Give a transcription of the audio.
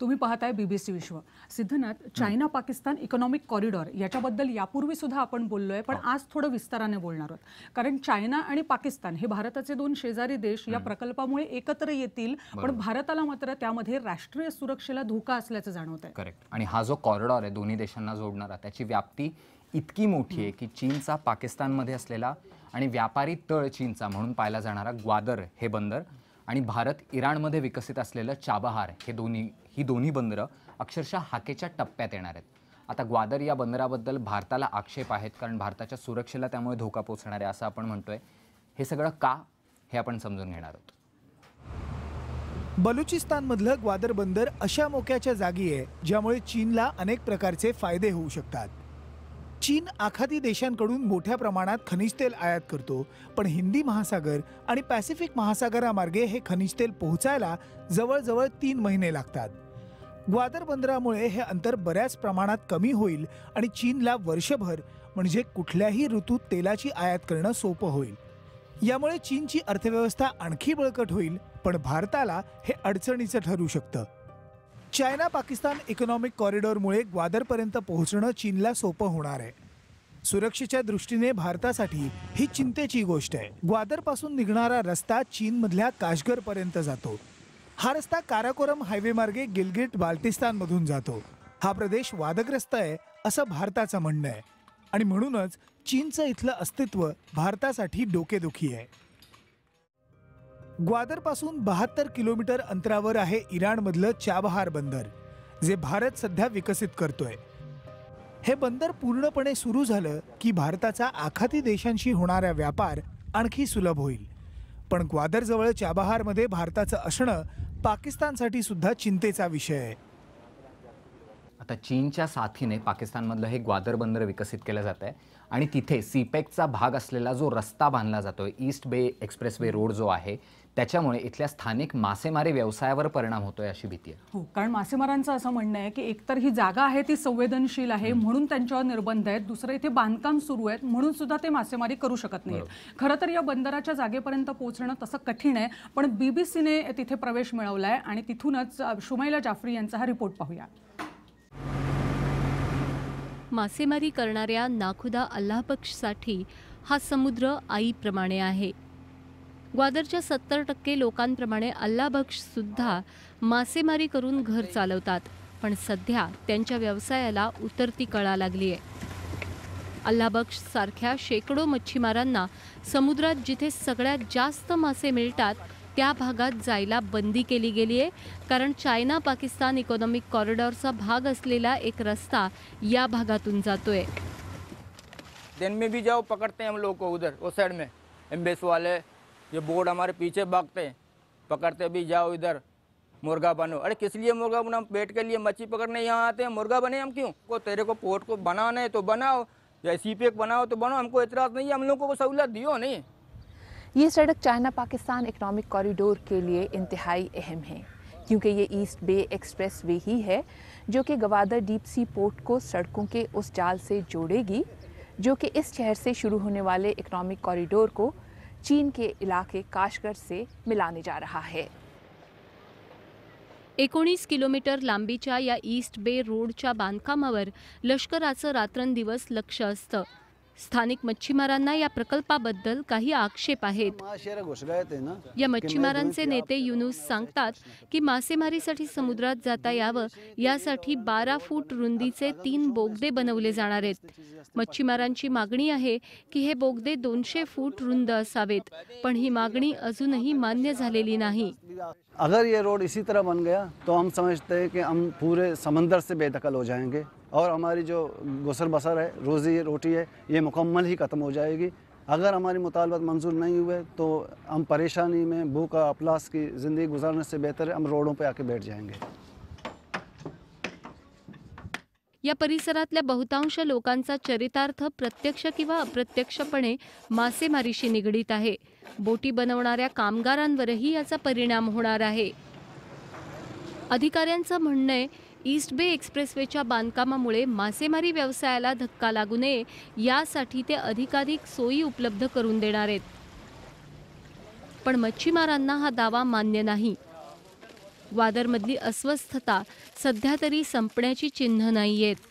तुम्ही पाहताय BBC Vishwa Siddhanath China Pakistan economic corridor याच्याबद्दल यापूर्वी सुद्धा आपण बोललोय पण आज थोडं विस्ताराने बोलणार आहोत कारण चायना आणि पाकिस्तान हे भारताचे दोन शेजारी देश या प्रकल्पामुळे एकत्र येतील पण भारताला मात्र त्यामध्ये राष्ट्रीय सुरक्षेला धोका असल्याचं जाणवत आहे करेक्ट आणि हा जो कॉरिडॉर आहे दोन्ही देशांना जोडणारा त्याची व्याप्ती इतकी मोठी आहे की चीनचा पाकिस्तानमध्ये असलेला आणि व्यापारी तळ चीनचा म्हणून पाहिला जाणारा ग्वादर हे बंदर आणि भारत इराणमध्ये विकसित असलेलं चाबहार हे दोन्ही ही दोन्ही बंदरं अक्षरशः हाकेच्या टप्प्यात येणार आहेत आता ग्वादर या बंदराबद्दल भारताला आक्षेप आहेत कारण भारताच्या सुरक्षेला त्यामुळे धोका पोचणार आहे असं आपण म्हणतोय हे सगळं का हे आपण समजून घेणार आहोत बलुचिस्तानमधलं ग्वादर बंदर अशा मोक्याच्या जागी आहे ज्यामुळे चीनला अनेक प्रकारचे फायदे होऊ शकतात चीन आखाती देशांकडून मोठ्या प्रमाणात खनिज तेल आयात करतो पण हिंदी महासागर आणि पॅसिफिक महासागरामार्गे हे खनिज तेल पोहोचायला जवळजवळ तीन महिने लागतात ग्वादर बंदरामुळे हे अंतर बऱ्याच प्रमाणात कमी होईल आणि चीनला वर्षभर म्हणजे कुठल्याही ऋतूत तेलाची आयात करणं सोपं होईल यामुळे चीनची अर्थव्यवस्था आणखी बळकट होईल पण भारताला हे अडचणीचं ठरू शकतं चायना पाकिस्तान इकॉनॉमिक कॉरिडॉरमुळे ग्वादरपर्यंत पोहोचणं चीनला सोपं होणार आहे सुरक्षेच्या दृष्टीने भारतासाठी ही चिंतेची गोष्ट आहे ग्वादरपासून निघणारा रस्ता चीनमधल्या काशगरपर्यंत जातो हा रस्ता काराकोरम हायवेमार्गे गिलगिट बाल्टिस्तानमधून जातो हा प्रदेश वादग्रस्त आहे असं भारताचं म्हणणं आहे आणि म्हणूनच चीनचं इथलं अस्तित्व भारतासाठी डोकेदुखी आहे ग्वादरपासून बहात्तर किलोमीटर अंतरावर आहे इराणमधलं चाबहार बंदर जे भारत सध्या विकसित करतोय हे बंदर पूर्णपणे सुरू झालं की भारताचा आखाती देशांशी होणारा व्यापार आणखी सुलभ होईल पण ग्वादरजवळ चाबहारमध्ये भारताचं असणं पाकिस्तानसाठी सुद्धा चिंतेचा विषय आहे आता चीनच्या साथीने पाकिस्तानमधलं हे ग्वादर बंदर विकसित केलं जात आहे आणि तिथे सीपेकचा भाग असलेला जो रस्ता बांधला जातो ईस्ट बे एक्सप्रेस वे रोड जो आहे त्याच्यामुळे इथल्या स्थानिक मासेमारी व्यवसायावर परिणाम होतोय अशी भीती आहे हो कारण मासेमारांचं असं म्हणणं आहे की एकतर ही जागा आहे ती संवेदनशील आहे म्हणून त्यांच्यावर निर्बंध आहेत दुसरं इथे बांधकाम सुरू आहेत म्हणून सुद्धा ते मासेमारी करू शकत नाहीत खरं तर या बंदराच्या जागेपर्यंत पोहोचणं तसं कठीण आहे पण बीबीसीने तिथे प्रवेश मिळवला आहे आणि तिथूनच शुमैला जाफरी यांचा हा रिपोर्ट पाहूया मासेमारी करणाऱ्या नाखुदा अल्लाहबक्षसाठी हा समुद्र आईप्रमाणे आहे ग्वादरच्या सत्तर टक्के लोकांप्रमाणे अल्लाबक्षसुद्धा मासेमारी करून घर चालवतात पण सध्या त्यांच्या व्यवसायाला उतरती कळा लागली आहे अल्लाबक्ष सारख्या शेकडो मच्छीमारांना समुद्रात जिथे सगळ्यात जास्त मासे मिळतात त्या भागात जायला बंदी केली गेली आहे कारण चायना पाकिस्तान इकॉनॉमिक कॉरिडॉरचा भाग असलेला एक रस्ता या भागातून जातोय दिन में भी जाओ पकड़ते हैं हम लोग को उधर उस साइड में एम्बेस वाले ये बोर्ड हमारे पीछे भागते हैं पकड़ते भी जाओ इधर मुर्गा बनो अरे किस लिए मुर्गा बनो पेट के लिए मच्छी पकड़ने यहाँ आते हैं मुर्गा बने हम क्यों को तेरे को पोर्ट को बनाना है तो बनाओ या सी पे बनाओ तो बनाओ हमको इतराज़ नहीं है हम लोग को सहूलत दियो नहीं ये सड़क चाइना पाकिस्तान इकनॉमिक कॉरिडोर के लिए इंतहाई अहम है क्योंकि ये ईस्ट बे एक्सप्रेस वे ही है जो कि गवादर डीप सी पोर्ट को सड़कों के उस जाल से जोड़ेगी जो कि इस शहर से शुरू होने वाले इकनॉमिक कॉरिडोर को चीन के इलाके काशगर से मिलाने जा रहा है एकोणीस किलोमीटर लांबीच्या या ईस्ट बे रोडच्या बांधकामावर लष्कराचं रात्रंदिवस लक्ष असतं स्थानिक मच्छीमारांना या प्रकल्पाबद्दल काही आक्षेप आहेत या मच्छीमारांचे नेते युनुस सांगतात की मासेमारीसाठी समुद्रात जाता यावं यासाठी बारा फूट रुंदीचे तीन बोगदे बनवले जाणार आहेत मच्छीमारांची मागणी आहे की हे बोगदे दोनशे फूट रुंद असावेत पण ही मागणी अजूनही मान्य झालेली नाही जाएगा अगर ये रोड इसी तरह बन गया तो हम समझते हैं कि हम पूरे समंदर से बेदखल हो जाएंगे और हमारी जो गुसर बसर है रोज़ी रोटी है ये मुकम्मल ही ख़त्म हो जाएगी अगर हमारी मुतालबत मंजूर नहीं हुए तो हम परेशानी में भूखा अपलास की ज़िंदगी गुजारने से बेहतर है हम रोडों पर आके बैठ जाएंगे या परिसरातल्या बहुतांश लोकांचा चरितार्थ प्रत्यक्ष किंवा अप्रत्यक्षपणे मासेमारीशी निगड़ित आहे बोटी बनवणाऱ्या कामगारांवरही याचा परिणाम होणार आहे अधिकाऱ्यांचं म्हणणं आहे ईस्ट बे एक्सप्रेसवेच्या बांधकामामुळे मासेमारी व्यवसायाला धक्का लागू नये यासाठी ते अधिकाधिक सोयी उपलब्ध करून देणार आहेत पण मच्छीमारांना हा दावा मान्य नाही वादरमधली अस्वस्थता सध्या तरी संपण्याची चिन्ह नाही आहेत